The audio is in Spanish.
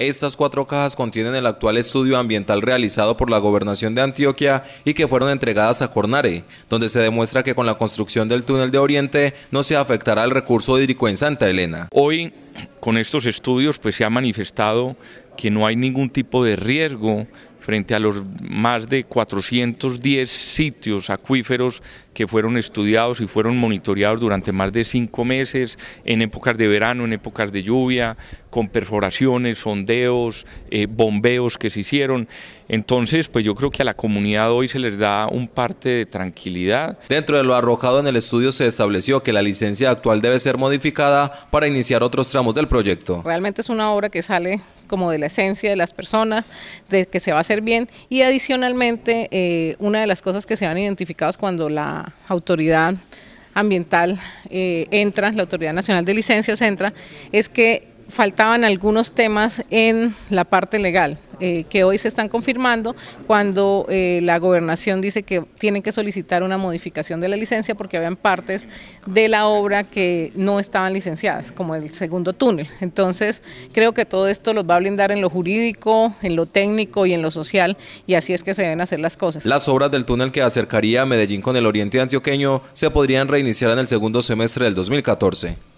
Estas cuatro cajas contienen el actual estudio ambiental realizado por la Gobernación de Antioquia y que fueron entregadas a Cornare, donde se demuestra que con la construcción del túnel de Oriente no se afectará el recurso hídrico en Santa Elena. Hoy, con estos estudios, pues se ha manifestado que no hay ningún tipo de riesgo frente a los más de 410 sitios acuíferos que fueron estudiados y fueron monitoreados durante más de cinco meses, en épocas de verano, en épocas de lluvia, con perforaciones, sondeos, eh, bombeos que se hicieron. Entonces, pues yo creo que a la comunidad hoy se les da un parte de tranquilidad. Dentro de lo arrojado en el estudio se estableció que la licencia actual debe ser modificada para iniciar otros tramos del proyecto. Realmente es una obra que sale como de la esencia de las personas, de que se va a hacer bien y adicionalmente eh, una de las cosas que se han identificado cuando la autoridad ambiental eh, entra, la Autoridad Nacional de Licencias entra, es que faltaban algunos temas en la parte legal. Eh, que hoy se están confirmando cuando eh, la gobernación dice que tienen que solicitar una modificación de la licencia porque habían partes de la obra que no estaban licenciadas, como el segundo túnel. Entonces, creo que todo esto los va a blindar en lo jurídico, en lo técnico y en lo social, y así es que se deben hacer las cosas. Las obras del túnel que acercaría a Medellín con el oriente antioqueño se podrían reiniciar en el segundo semestre del 2014.